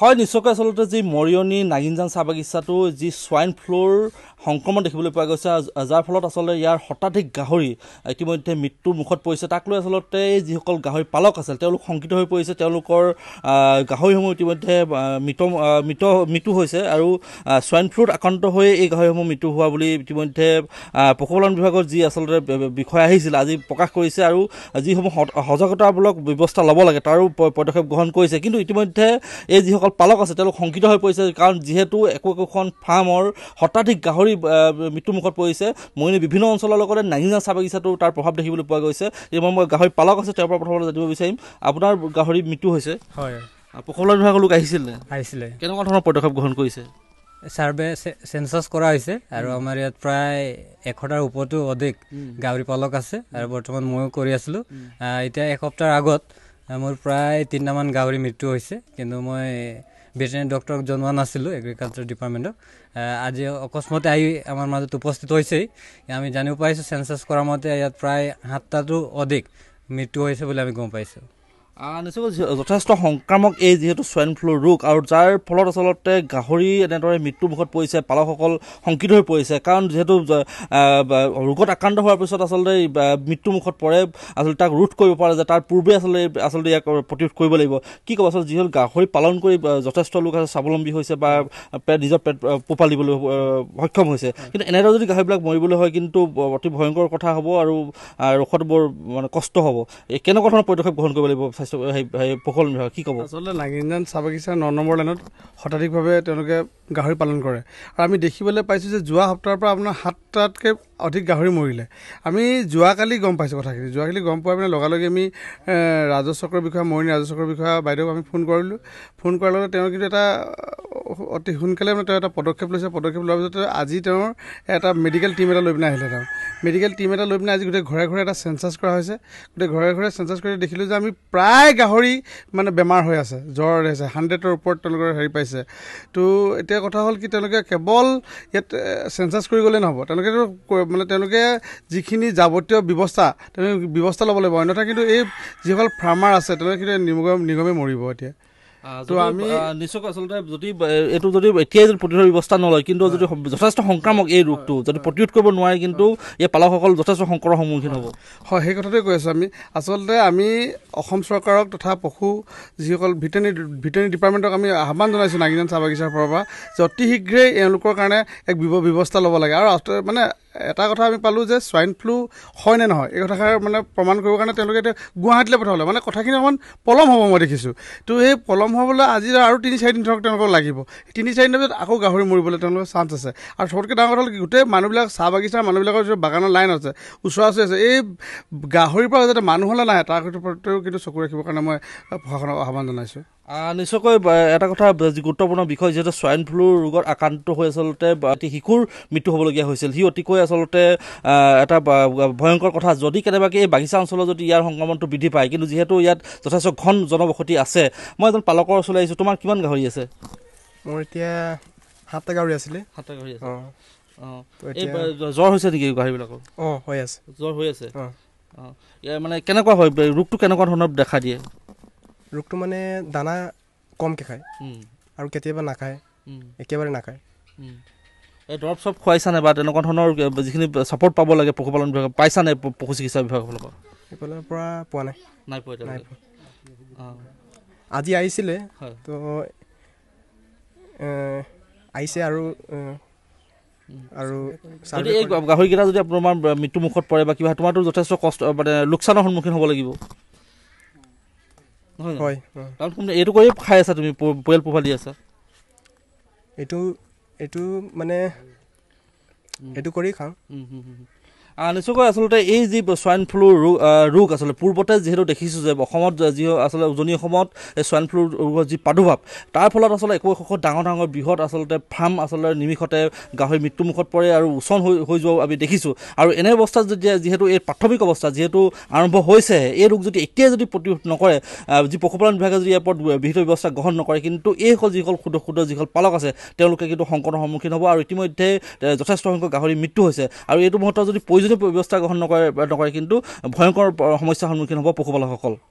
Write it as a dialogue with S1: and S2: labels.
S1: হয় নিশ্চয়কৈ আচলতে যি মৰিয়নি নাগিনজান চাহ বাগিচাটো যি চোৱাইন ফ্লুৰ সংক্ৰমণ দেখিবলৈ পোৱা গৈছে যাৰ ফলত আচলতে ইয়াৰ শতাধিক গাহৰি ইতিমধ্যে মৃত্যুৰ মুখত পৰিছে তাক লৈ আচলতে যিসকল গাহৰি পালক আছিল তেওঁলোক শংকিত হৈ পৰিছে তেওঁলোকৰ গাহৰিসমূহ ইতিমধ্যে মৃত মৃত মৃত্যু হৈছে আৰু চোৱাইন ফ্লুত আক্ৰান্ত হৈ এই গাহৰিসমূহ মৃত্যু হোৱা বুলি ইতিমধ্যে পশুপালন বিভাগৰ যি আচলতে বিষয় আহিছিল আজি প্ৰকাশ কৰিছে আৰু যিসমূহ সজাগতামূলক ব্যৱস্থা ল'ব লাগে তাৰো পদক্ষেপ গ্ৰহণ কৰিছে কিন্তু ইতিমধ্যে এই যিসকল যিসকল পালক আছে তেওঁলোক শংকিত হৈ পৰিছে কাৰণ যিহেতু একো একোখন ফাৰ্মৰ শতাধিক গাহৰি মৃত্যুমুখত পৰিছে মৰিণে বিভিন্ন অঞ্চলৰ লগতে নাগিনা চাহ বাগিচাটো তাৰ প্ৰভাৱ দেখিবলৈ পোৱা গৈছে যে মই মই গাহৰি পালক আছে তেওঁৰ পৰা প্ৰথমতে জানিব বিচাৰিম আপোনাৰ গাহৰি মৃত্যু হৈছে হয় পশুপালন বিভাগৰ লোক আহিছিলে আহিছিলে কেনেকুৱা ধৰণৰ পদক্ষেপ গ্ৰহণ কৰিছে ছাৰ্ভে চেঞ্চাছ কৰা হৈছে আৰু আমাৰ ইয়াত প্ৰায় এশটাৰ ওপৰতো অধিক গাহৰি পালক আছে আৰু বৰ্তমান ময়ো কৰি আছিলোঁ এতিয়া এসপ্তাহৰ আগত মোৰ প্ৰায় তিনিটামান গাহৰি মৃত্যু হৈছে কিন্তু মই ভেটেনেৰি ডক্টৰক জনোৱা নাছিলোঁ এগ্ৰিকালচাৰ ডিপাৰ্টমেণ্টক আজি অকস্মাতে আহি আমাৰ মাজত উপস্থিত হৈছেই আমি জানিব পাৰিছোঁ চেঞ্চাছ কৰা মতে ইয়াত প্ৰায় সাতটাতো অধিক মৃত্যু হৈছে বুলি আমি গম পাইছোঁ নিশ্চয় যথেষ্ট সংক্ৰামক এই যিহেতু চুৱাইন ফ্লু ৰোগ আৰু যাৰ ফলত আচলতে গাহৰি এনেদৰে মৃত্যুমুখত পৰিছে পালকসকল শংকিত হৈ পৰিছে কাৰণ যিহেতু ৰোগত আক্ৰান্ত হোৱাৰ পিছত আচলতে মৃত্যুমুখত পৰে আচলতে তাক ৰোধ কৰিব পৰা যায় তাৰ পূৰ্বে আচলতে আচলতে ইয়াক প্ৰতিৰোধ কৰিব লাগিব কি ক'ব আচলতে যিহেতু গাহৰি পালন কৰি যথেষ্ট লোক আচলতে স্বাৱলম্বী হৈছে বা পেট নিজৰ পেট পোপাল দিবলৈ সক্ষম হৈছে কিন্তু এনেদৰে যদি গাহৰিবিলাক মৰিবলৈ হয় কিন্তু অতি ভয়ংকৰ কথা হ'ব আৰু ৰোষত বৰ মানে কষ্ট
S2: হ'ব এই কেনেকুৱা ধৰণৰ পদক্ষেপ গ্ৰহণ কৰিব লাগিব পশুপালন বিভাগ কি ক'ব আচলতে নাগিনজান চাহ বাগিচাৰ ন নম্বৰ লাইনত শতাধিকভাৱে তেওঁলোকে গাহৰি পালন কৰে আৰু আমি দেখিবলৈ পাইছোঁ যে যোৱা সপ্তাহৰ পৰা আপোনাৰ সাতটাতকৈ অধিক গাহৰি মৰিলে আমি যোৱাকালি গম পাইছোঁ কথাখিনি যোৱাকালি গম পোৱাৰ মানে লগালগি আমি ৰাজহ চক্ৰৰ বিষয়া মৰিণী ৰাজহ চক্ৰৰ বিষয়া বাইদেউক আমি ফোন কৰিলোঁ ফোন কৰাৰ লগতে তেওঁ কিন্তু এটা অতি সোনকালে মানে তেওঁ এটা পদক্ষেপ লৈছে পদক্ষেপ লোৱাৰ পিছত আজি তেওঁৰ এটা মেডিকেল টীম এটা লৈ পিনে আহিলে তেওঁ মেডিকেল টীম এটা লৈ পিনে আজি গোটেই ঘৰে ঘৰে এটা চেঞ্চাছ কৰা হৈছে গোটেই ঘৰে ঘৰে চেঞ্চাছ কৰি দেখিলোঁ যে আমি প্ৰায় গাহৰি মানে বেমাৰ হৈ আছে জ্বৰ আহিছে হাণ্ড্ৰেডৰ ওপৰত তেওঁলোকৰ হেৰি পাইছে তো এতিয়া কথা হ'ল কি তেওঁলোকে কেৱল ইয়াত চেঞ্চাছ কৰি গ'লেই নহ'ব তেওঁলোকেতো মানে তেওঁলোকে যিখিনি যাৱতীয় ব্যৱস্থা তেওঁলোকে ব্যৱস্থা ল'ব লাগিব অন্যথা কিন্তু এই যিসকল ফাৰ্মাৰ আছে তেওঁলোকে কিন্তু নিগমে নিগমে মৰিব এতিয়া
S1: নিশ্চয় আচলতে যদি এইটো যদি এতিয়াই যদি প্ৰতিৰোধৰ ব্যৱস্থা
S2: নলয় কিন্তু যদি যথেষ্ট সংক্ৰামক এই ৰোগটো যদি প্ৰতিৰোধ কৰিব নোৱাৰে কিন্তু ইয়াৰ পালকসকল যথেষ্ট সংকটৰ সন্মুখীন হ'ব হয় সেই কথাতে কৈ আছোঁ আমি আচলতে আমি অসম চৰকাৰক তথা পশু যিসকল ভিটেনী ভিটেনী ডিপাৰ্টমেণ্টক আমি আহ্বান জনাইছোঁ নাগিনান চাহ বাগিচাৰ ফালৰ পৰা যে অতি শীঘ্ৰেই এওঁলোকৰ কাৰণে এক ব্যৱস্থা ল'ব লাগে আৰু মানে এটা কথা আমি পালোঁ যে চুৱাইন ফ্লু হয় নে নহয় এই কথাষাৰ মানে প্ৰমাণ কৰিবৰ কাৰণে তেওঁলোকে এতিয়া গুৱাহাটীলৈ পঠাবলৈ মানে কথাখিনি অকণমান পলম হ'ব মই দেখিছোঁ তো সেই পলম হ'বলৈ আজি আৰু তিনি চাৰিদিন ধৰক তেওঁলোকক লাগিব তিনি চাৰিদিনৰ পিছত আকৌ গাহৰি মৰিবলৈ তেওঁলোকৰ চান্স আছে আৰু চবতকৈ ডাঙৰ কথা হ'ল কি গোটেই মানুহবিলাক চাহ বাগিচাৰ মানুহবিলাকৰ যিটো বাগানৰ লাইন আছে ওচৰা ওচৰি আছে এই গাহৰিৰ পৰা যাতে মানুহলৈ নাহে তাৰ প্ৰতিও কিন্তু চকু ৰাখিবৰ কাৰণে মই প্ৰশাসনক আহ্বান জনাইছোঁ নিশ্চয়কৈ
S1: এটা কথা গুৰুত্বপূৰ্ণ বিষয় যিহেতু চুৱাইন ফ্লু ৰোগত আক্ৰান্ত হৈ আচলতে এটি শিশুৰ মৃত্যু হ'বলগীয়া হৈছিল সি অতিকৈ আচলতে এটা ভয়ংকৰ কথা যদি কেনেবাকৈ এই বাগিচা অঞ্চলত যদি ইয়াৰ সংক্ৰমণটো বৃদ্ধি পায় কিন্তু যিহেতু ইয়াত যথেষ্ট ঘন জনবসতি আছে মই এজন পালকৰ ওচৰলৈ আহিছোঁ তোমাৰ কিমান গাহৰি আছে
S2: মোৰ এতিয়া সাতটা গাহৰি আছিলে সাতটা গাহৰি আছে জ্বৰ
S1: হৈছে নেকি গাহৰিবিলাকৰ অঁ হৈ আছে জ্বৰ হৈ আছে অঁ মানে কেনেকুৱা হয় ৰোগটো কেনেকুৱা ধৰণৰ দেখা দিয়ে
S2: ৰোগটো মানে দানা কমকৈ খায় আৰু কেতিয়াবা নাখায় একেবাৰে নাখায়
S1: এই দৰৱ চৰব নাই বা তেনেকুৱা ধৰণৰ যিখিনি চাপৰ্ট পাব লাগে পশুপালন পাইছা পাইছানে পশু চিকিৎসা বিভাগৰ ফালৰ পৰা সেইফালৰ পৰা
S2: পোৱা নাই নাই পোৱা নাই আজি আহিছিলে তো আহিছে আৰু আৰু
S1: এই গাহৰিকেইটা যদি আপোনাৰ মৃত্যুমুখত পৰে বা কিবা তোমাৰতো যথেষ্ট কষ্ট মানে লোকচানৰ সন্মুখীন হ'ব লাগিব হয় কাৰণ এইটো কৰি খাই আছা তুমি পৰিয়াল পোহপাল দি আছা
S2: এইটো এইটো মানে এইটো কৰি খাওঁ
S1: নিশ্চয়কৈ আচলতে এই যি চুৱাইন ফ্লু ৰোগ ৰোগ আচলতে পূৰ্বতে যিহেতু দেখিছোঁ যে অসমত যি আচলতে উজনি অসমত এই চুৱাইন ফ্লু ৰোগৰ যি প্ৰাদুৰ্ভাৱ তাৰ ফলত আচলতে একো একো ডাঙৰ ডাঙৰ বৃহৎ আচলতে ফাৰ্ম আচলতে নিমিষতে গাহৰি মৃত্যুমুখত পৰে আৰু উচন হৈ হৈ যোৱাও আমি দেখিছোঁ আৰু এনে অৱস্থাত যেতিয়া যিহেতু এই প্ৰাথমিক অৱস্থা যিহেতু আৰম্ভ হৈছে এই ৰোগ যদি এতিয়াই যদি প্ৰতিৰোধ নকৰে যি পশুপালন বিভাগে যদি ইয়াৰ ওপৰত বিহিত ব্যৱস্থা গ্ৰহণ নকৰে কিন্তু এই যিসকল ক্ষুদ্ৰ ক্ষুদ্ৰ যিসকল পালক আছে তেওঁলোকে কিন্তু সংকটৰ সন্মুখীন হ'ব আৰু ইতিমধ্যে যথেষ্ট সংখ্যক গাহৰি মৃত্যু হৈছে আৰু এইটো মুহূৰ্তত যদি যদি ব্যৱস্থা গ্ৰহণ নকৰে নকৰে কিন্তু ভয়ংকৰ সমস্যাৰ সন্মুখীন হ'ব পশুপালকসকল